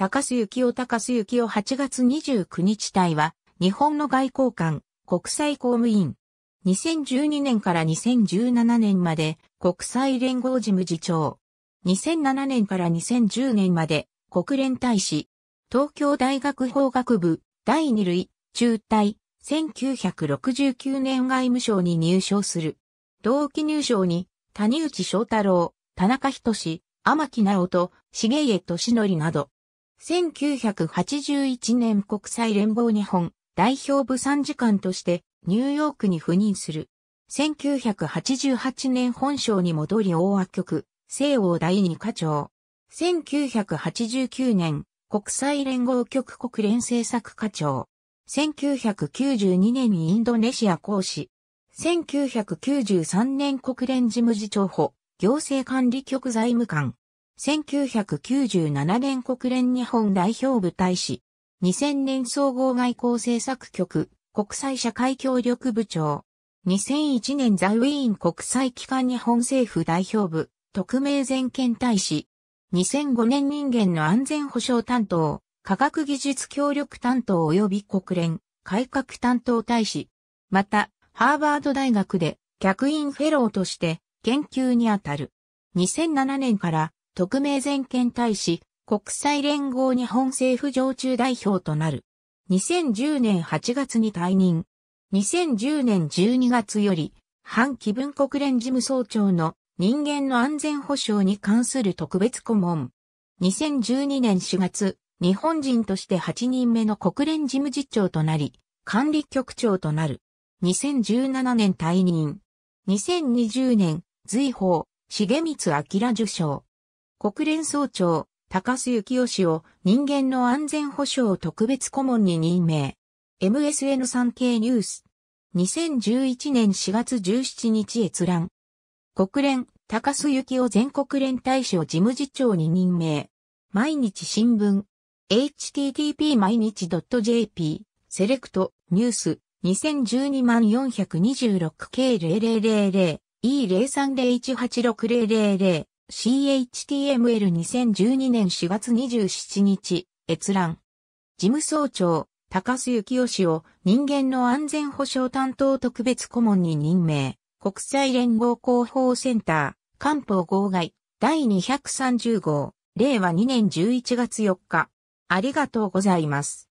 高須幸雄高須幸雄8月29日隊は、日本の外交官、国際公務員。2012年から2017年まで、国際連合事務次長。2007年から2010年まで、国連大使。東京大学法学部、第二類、中隊、1969年外務省に入省する。同期入省に、谷内翔太郎、田中仁志、天木直人、重家敏則など、1981年国際連合日本代表部参事官としてニューヨークに赴任する。1988年本省に戻り大和局、西欧第二課長。1989年国際連合局国連政策課長。1992年にインドネシア講師。1993年国連事務次長補、行政管理局財務官。1997年国連日本代表部大使、2000年総合外交政策局、国際社会協力部長、2001年ザ・ウィーン国際機関日本政府代表部、特命全権大使、2005年人間の安全保障担当、科学技術協力担当及び国連、改革担当大使、また、ハーバード大学で客員フェローとして研究にあたる。2007年から特命全権大使、国際連合日本政府常駐代表となる。2010年8月に退任。2010年12月より、反気分国連事務総長の人間の安全保障に関する特別顧問。2012年4月、日本人として8人目の国連事務次長となり、管理局長となる。2017年退任。2020年、随法、重光明受賞。国連総長、高須幸雄氏を人間の安全保障特別顧問に任命。MSN3 経ニュース。2011年4月17日閲覧。国連、高須幸雄全国連大使を事務次長に任命。毎日新聞。http 毎日 .jp。セレクト、ニュース。2012万4 2 6 k 0 0 0 0 e 0 3 0 1 8 6 0 0 0 CHTML2012 年4月27日、閲覧。事務総長、高須幸雄氏を人間の安全保障担当特別顧問に任命。国際連合広報センター、官報号外、第230号、令和2年11月4日。ありがとうございます。